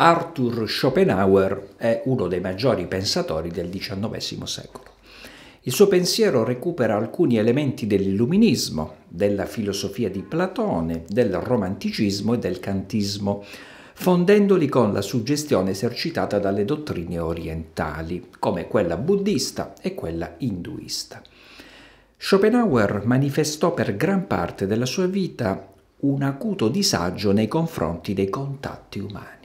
Arthur Schopenhauer è uno dei maggiori pensatori del XIX secolo. Il suo pensiero recupera alcuni elementi dell'illuminismo, della filosofia di Platone, del romanticismo e del cantismo, fondendoli con la suggestione esercitata dalle dottrine orientali, come quella buddista e quella induista. Schopenhauer manifestò per gran parte della sua vita un acuto disagio nei confronti dei contatti umani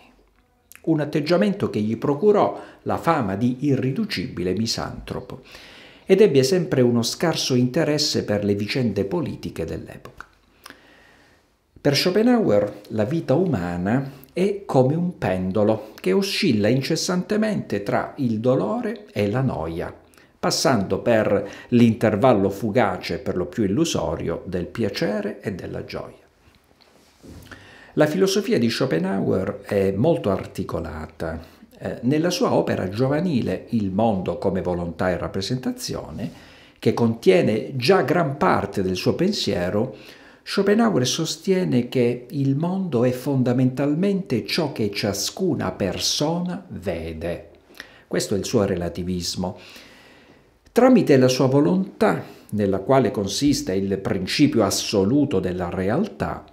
un atteggiamento che gli procurò la fama di irriducibile misantropo ed ebbe sempre uno scarso interesse per le vicende politiche dell'epoca. Per Schopenhauer la vita umana è come un pendolo che oscilla incessantemente tra il dolore e la noia, passando per l'intervallo fugace, per lo più illusorio, del piacere e della gioia. La filosofia di Schopenhauer è molto articolata. Eh, nella sua opera giovanile Il mondo come volontà e rappresentazione, che contiene già gran parte del suo pensiero, Schopenhauer sostiene che il mondo è fondamentalmente ciò che ciascuna persona vede. Questo è il suo relativismo. Tramite la sua volontà, nella quale consiste il principio assoluto della realtà,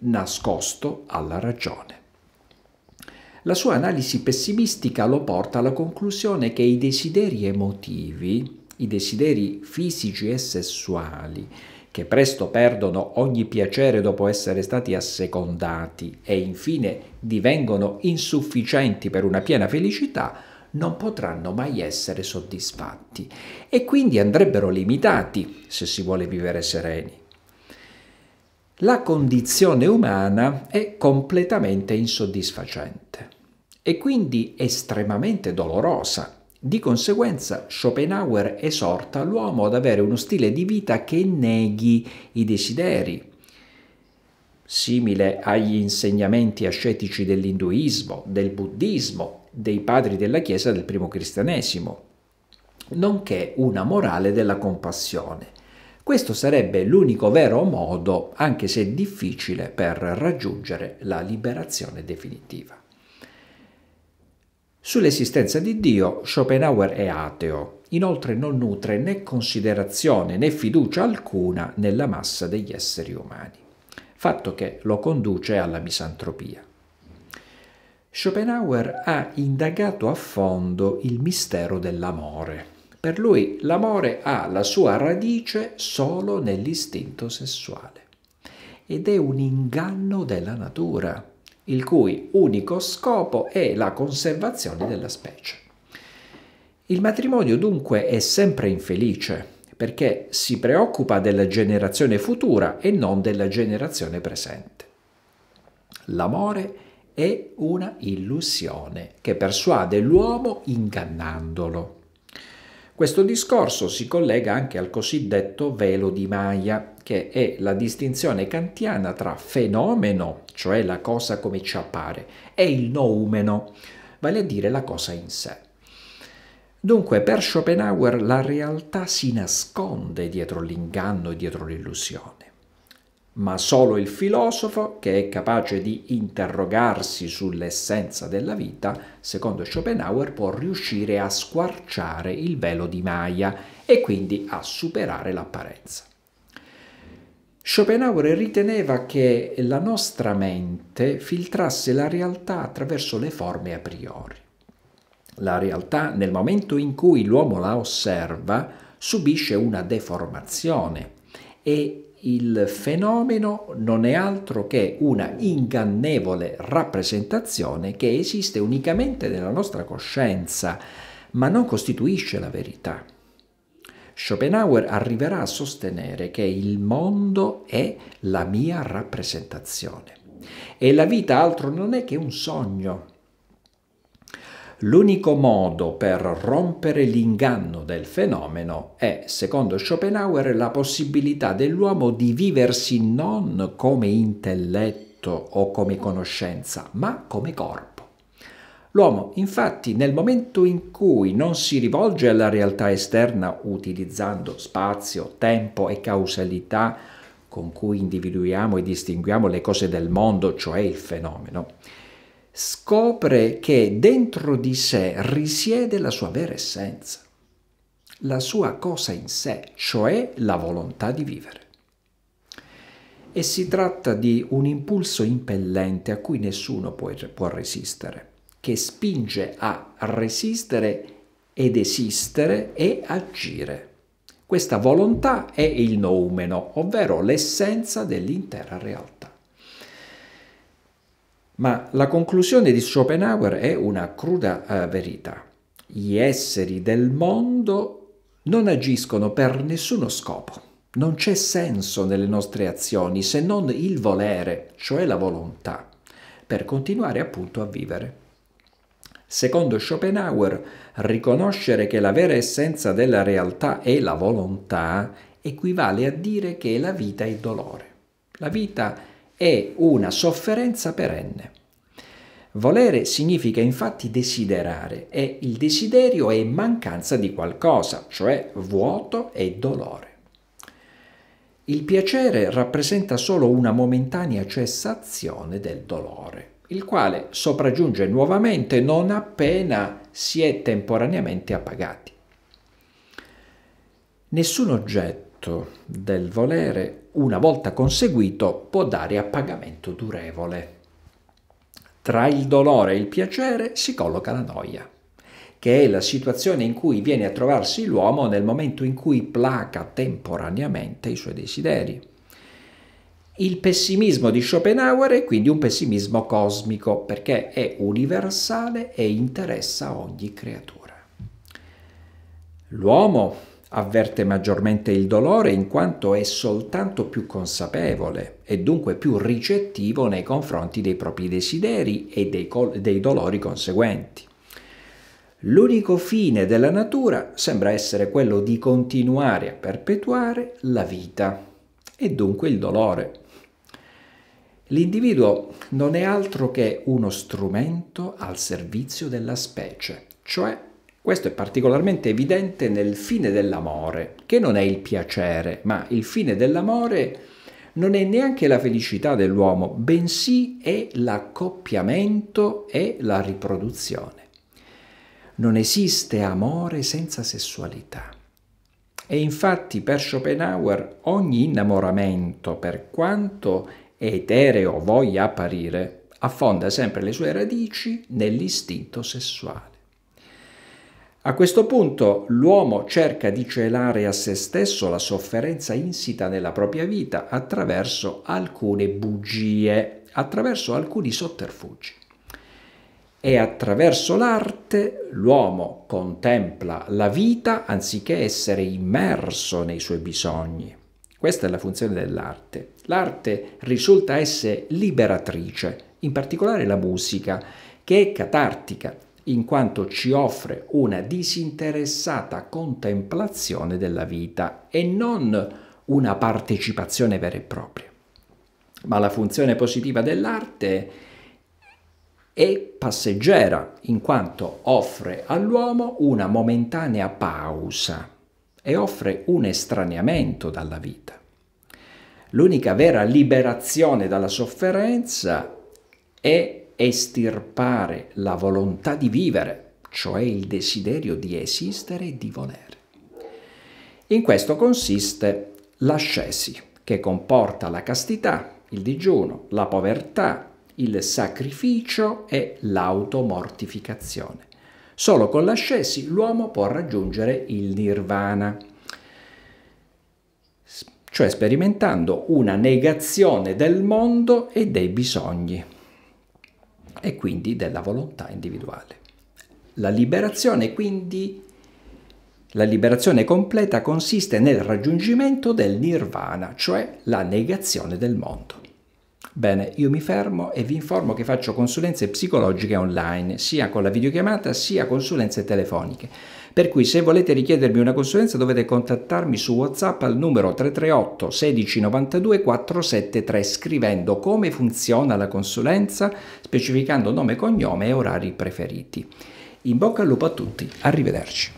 nascosto alla ragione. La sua analisi pessimistica lo porta alla conclusione che i desideri emotivi, i desideri fisici e sessuali, che presto perdono ogni piacere dopo essere stati assecondati e infine divengono insufficienti per una piena felicità, non potranno mai essere soddisfatti e quindi andrebbero limitati se si vuole vivere sereni la condizione umana è completamente insoddisfacente e quindi estremamente dolorosa. Di conseguenza Schopenhauer esorta l'uomo ad avere uno stile di vita che neghi i desideri, simile agli insegnamenti ascetici dell'induismo, del buddismo, dei padri della Chiesa del primo cristianesimo, nonché una morale della compassione questo sarebbe l'unico vero modo, anche se difficile, per raggiungere la liberazione definitiva. Sull'esistenza di Dio Schopenhauer è ateo, inoltre non nutre né considerazione né fiducia alcuna nella massa degli esseri umani, fatto che lo conduce alla misantropia. Schopenhauer ha indagato a fondo il mistero dell'amore per lui l'amore ha la sua radice solo nell'istinto sessuale ed è un inganno della natura, il cui unico scopo è la conservazione della specie. Il matrimonio dunque è sempre infelice perché si preoccupa della generazione futura e non della generazione presente. L'amore è una illusione che persuade l'uomo ingannandolo. Questo discorso si collega anche al cosiddetto velo di Maya, che è la distinzione kantiana tra fenomeno, cioè la cosa come ci appare, e il noumeno, vale a dire la cosa in sé. Dunque, per Schopenhauer la realtà si nasconde dietro l'inganno e dietro l'illusione ma solo il filosofo che è capace di interrogarsi sull'essenza della vita, secondo Schopenhauer, può riuscire a squarciare il velo di Maya e quindi a superare l'apparenza. Schopenhauer riteneva che la nostra mente filtrasse la realtà attraverso le forme a priori. La realtà, nel momento in cui l'uomo la osserva, subisce una deformazione e il fenomeno non è altro che una ingannevole rappresentazione che esiste unicamente nella nostra coscienza, ma non costituisce la verità. Schopenhauer arriverà a sostenere che il mondo è la mia rappresentazione e la vita altro non è che un sogno L'unico modo per rompere l'inganno del fenomeno è, secondo Schopenhauer, la possibilità dell'uomo di viversi non come intelletto o come conoscenza, ma come corpo. L'uomo, infatti, nel momento in cui non si rivolge alla realtà esterna utilizzando spazio, tempo e causalità con cui individuiamo e distinguiamo le cose del mondo, cioè il fenomeno, scopre che dentro di sé risiede la sua vera essenza, la sua cosa in sé, cioè la volontà di vivere. E si tratta di un impulso impellente a cui nessuno può, può resistere, che spinge a resistere ed esistere e agire. Questa volontà è il noumeno, ovvero l'essenza dell'intera realtà. Ma la conclusione di Schopenhauer è una cruda uh, verità. Gli esseri del mondo non agiscono per nessuno scopo. Non c'è senso nelle nostre azioni se non il volere, cioè la volontà, per continuare appunto a vivere. Secondo Schopenhauer, riconoscere che la vera essenza della realtà è la volontà equivale a dire che la vita è dolore. La vita è è una sofferenza perenne. Volere significa infatti desiderare e il desiderio è mancanza di qualcosa, cioè vuoto e dolore. Il piacere rappresenta solo una momentanea cessazione del dolore, il quale sopraggiunge nuovamente non appena si è temporaneamente appagati. Nessun oggetto del volere una volta conseguito, può dare appagamento durevole. Tra il dolore e il piacere si colloca la noia, che è la situazione in cui viene a trovarsi l'uomo nel momento in cui placa temporaneamente i suoi desideri. Il pessimismo di Schopenhauer è quindi un pessimismo cosmico perché è universale e interessa ogni creatura. L'uomo avverte maggiormente il dolore in quanto è soltanto più consapevole e dunque più ricettivo nei confronti dei propri desideri e dei, dei dolori conseguenti. L'unico fine della natura sembra essere quello di continuare a perpetuare la vita e dunque il dolore. L'individuo non è altro che uno strumento al servizio della specie, cioè questo è particolarmente evidente nel fine dell'amore, che non è il piacere, ma il fine dell'amore non è neanche la felicità dell'uomo, bensì è l'accoppiamento e la riproduzione. Non esiste amore senza sessualità. E infatti per Schopenhauer ogni innamoramento, per quanto etereo voglia apparire, affonda sempre le sue radici nell'istinto sessuale. A questo punto l'uomo cerca di celare a se stesso la sofferenza insita nella propria vita attraverso alcune bugie, attraverso alcuni sotterfugi. E attraverso l'arte l'uomo contempla la vita anziché essere immerso nei suoi bisogni. Questa è la funzione dell'arte. L'arte risulta essere liberatrice, in particolare la musica, che è catartica in quanto ci offre una disinteressata contemplazione della vita e non una partecipazione vera e propria. Ma la funzione positiva dell'arte è passeggera, in quanto offre all'uomo una momentanea pausa e offre un estraneamento dalla vita. L'unica vera liberazione dalla sofferenza è estirpare la volontà di vivere, cioè il desiderio di esistere e di volere. In questo consiste l'ascesi, che comporta la castità, il digiuno, la povertà, il sacrificio e l'automortificazione. Solo con l'ascesi l'uomo può raggiungere il nirvana, cioè sperimentando una negazione del mondo e dei bisogni e quindi della volontà individuale. La liberazione quindi, la liberazione completa consiste nel raggiungimento del nirvana, cioè la negazione del mondo. Bene, io mi fermo e vi informo che faccio consulenze psicologiche online, sia con la videochiamata sia consulenze telefoniche. Per cui se volete richiedermi una consulenza dovete contattarmi su WhatsApp al numero 338 16 92 473 scrivendo come funziona la consulenza, specificando nome, cognome e orari preferiti. In bocca al lupo a tutti, arrivederci.